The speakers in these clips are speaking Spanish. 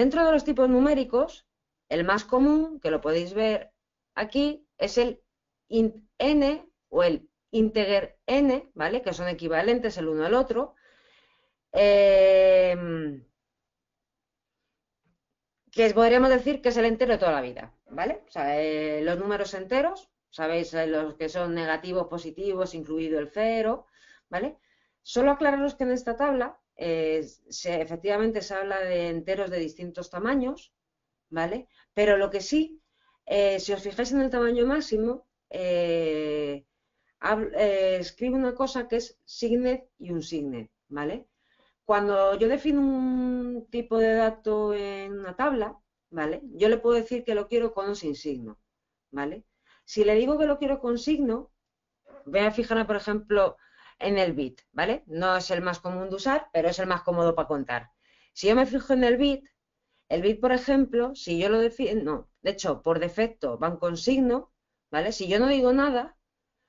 Dentro de los tipos numéricos, el más común, que lo podéis ver aquí, es el int n o el integer n, ¿vale? Que son equivalentes el uno al otro. Eh, que podríamos decir que es el entero de toda la vida, ¿vale? Eh, los números enteros, sabéis eh, los que son negativos, positivos, incluido el cero, ¿vale? Solo aclararos que en esta tabla eh, efectivamente se habla de enteros de distintos tamaños, ¿vale? Pero lo que sí, eh, si os fijáis en el tamaño máximo, eh, escribe una cosa que es signet y un signet, ¿vale? Cuando yo defino un tipo de dato en una tabla, ¿vale? Yo le puedo decir que lo quiero con o sin signo, ¿vale? Si le digo que lo quiero con signo, voy a fijar, por ejemplo, en el bit, ¿vale? No es el más común de usar, pero es el más cómodo para contar. Si yo me fijo en el bit, el bit, por ejemplo, si yo lo defino, no, de hecho, por defecto van con signo, ¿vale? Si yo no digo nada,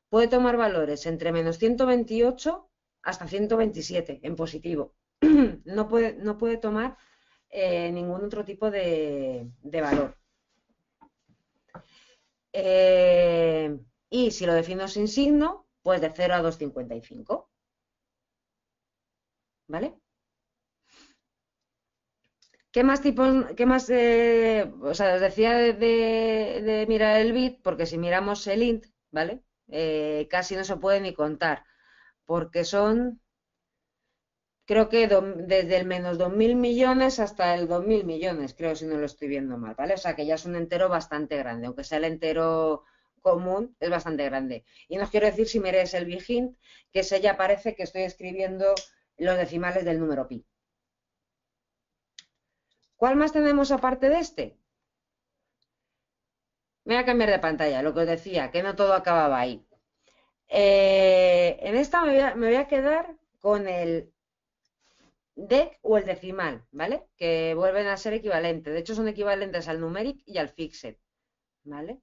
puede tomar valores entre menos 128 hasta 127 en positivo. no, puede, no puede tomar eh, ningún otro tipo de, valor. Eh, y si lo defino sin signo, pues de 0 a 2,55. ¿Vale? ¿Qué más tipos, qué más, eh, o sea, os decía de, mirar el bit, porque si miramos el int, ¿vale? Eh, casi no se puede ni contar, porque son, creo que desde el menos 2.000 millones hasta el 2.000 millones, creo, si no lo estoy viendo mal, ¿vale? O sea, que ya es un entero bastante grande, aunque sea el entero común es bastante grande. Y no quiero decir si merece el big que se ya parece que estoy escribiendo los decimales del número pi. ¿Cuál más tenemos aparte de este? Me voy a cambiar de pantalla, lo que os decía, que no todo acababa ahí. Eh, en esta me voy, a, me voy, a, quedar con el DEC o el decimal, ¿vale? Que vuelven a ser equivalentes. De hecho, son equivalentes al numeric y al fixed, ¿vale?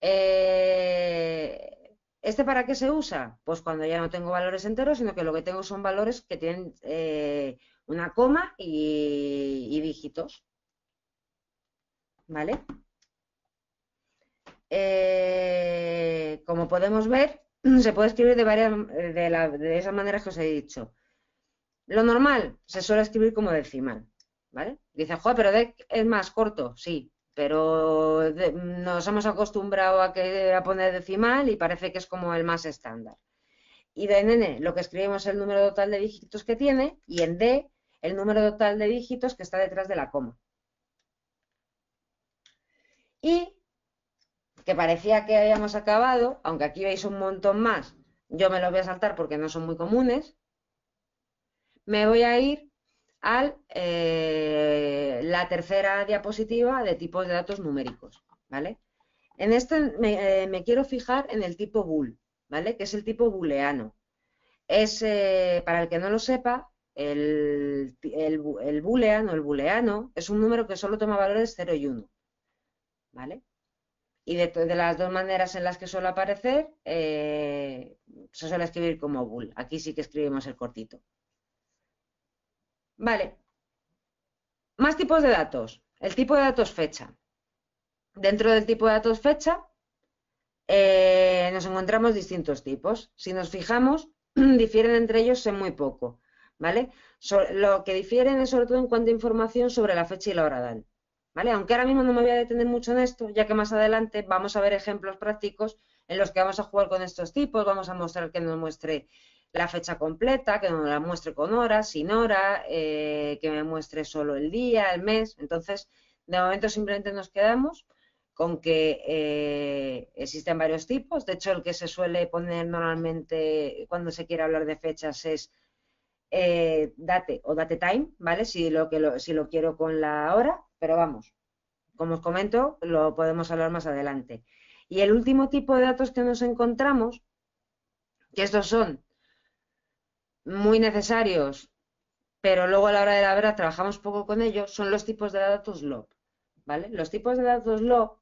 Eh, ¿Este para qué se usa? Pues cuando ya no tengo valores enteros, sino que lo que tengo son valores que tienen eh, una coma y, dígitos. ¿Vale? Eh, como podemos ver, se puede escribir de, varias, de, esas maneras que os he dicho. Lo normal, se suele escribir como decimal, ¿vale? Dice, joder, pero es más corto, sí, pero nos hemos acostumbrado a, poner decimal y parece que es como el más estándar. Y de n lo que escribimos es el número total de dígitos que tiene y en D el número total de dígitos que está detrás de la coma. Y que parecía que habíamos acabado, aunque aquí veis un montón más, yo me los voy a saltar porque no son muy comunes, me voy a ir al eh, la tercera diapositiva de tipos de datos numéricos, ¿vale? En este eh, me, quiero fijar en el tipo bool, ¿vale? Que es el tipo booleano. Es, eh, para el que no lo sepa, el, el, el el booleano es un número que solo toma valores 0 y 1, ¿vale? Y de, de las dos maneras en las que suele aparecer, se suele escribir como bool. Aquí sí que escribimos el cortito, Vale. Más tipos de datos. El tipo de datos fecha. Dentro del tipo de datos fecha eh, nos encontramos distintos tipos. Si nos fijamos, difieren entre ellos en muy poco. ¿Vale? lo que difieren es sobre todo en cuanto a información sobre la fecha y la hora ¿Vale? Aunque ahora mismo no me voy a detener mucho en esto, ya que más adelante vamos a ver ejemplos prácticos en los que vamos a jugar con estos tipos, vamos a mostrar que nos muestre la fecha completa, que me la muestre con hora, sin hora, eh, que me muestre solo el día, el mes. Entonces, de momento simplemente nos quedamos con que eh, existen varios tipos. De hecho, el que se suele poner normalmente cuando se quiere hablar de fechas es eh, date o date time, ¿vale? Si lo, que si lo quiero con la hora, pero vamos, como os comento, lo podemos hablar más adelante. Y el último tipo de datos que nos encontramos, que estos son muy necesarios, pero luego a la hora de la verdad trabajamos poco con ellos, son los tipos de datos log. ¿vale? Los tipos de datos log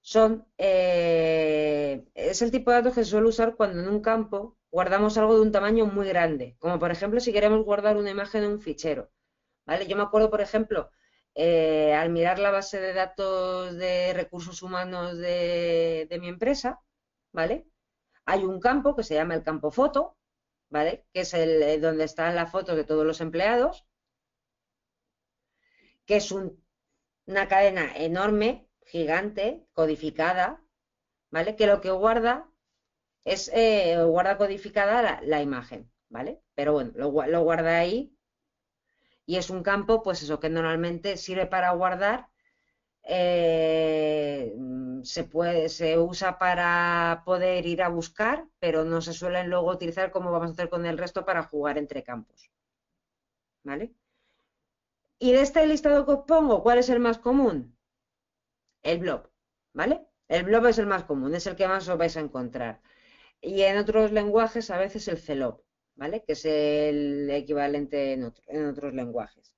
son eh, es el tipo de datos que se suele usar cuando en un campo guardamos algo de un tamaño muy grande, como por ejemplo si queremos guardar una imagen en un fichero. ¿vale? Yo me acuerdo, por ejemplo, eh, al mirar la base de datos de recursos humanos de, de mi empresa, ¿vale? Hay un campo que se llama el campo foto, ¿vale? Que es el, eh, donde están las fotos de todos los empleados, que es una cadena enorme, gigante, codificada, ¿vale? Que lo que guarda es, eh, guarda codificada la, imagen, ¿vale? Pero bueno, lo, lo guarda ahí y es un campo, pues eso, que normalmente sirve para guardar eh, mm, se, usa para poder ir a buscar, pero no se suelen luego utilizar como vamos a hacer con el resto para jugar entre campos. ¿Vale? Y de este listado que os pongo, ¿cuál es el más común? El blob, ¿vale? El blob es el más común, es el que más os vais a encontrar. Y en otros lenguajes a veces el celop, ¿vale? Que es el equivalente en otros lenguajes.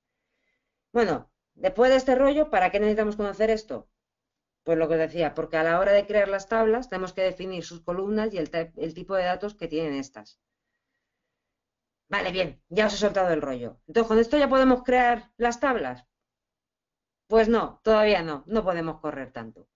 Bueno, Después de este rollo, ¿para qué necesitamos conocer esto? Pues lo que os decía, porque a la hora de crear las tablas tenemos que definir sus columnas y el, tipo de datos que tienen estas. Vale, bien, ya os he soltado el rollo. Entonces, ¿con esto ya podemos crear las tablas? Pues no, todavía no, no podemos correr tanto.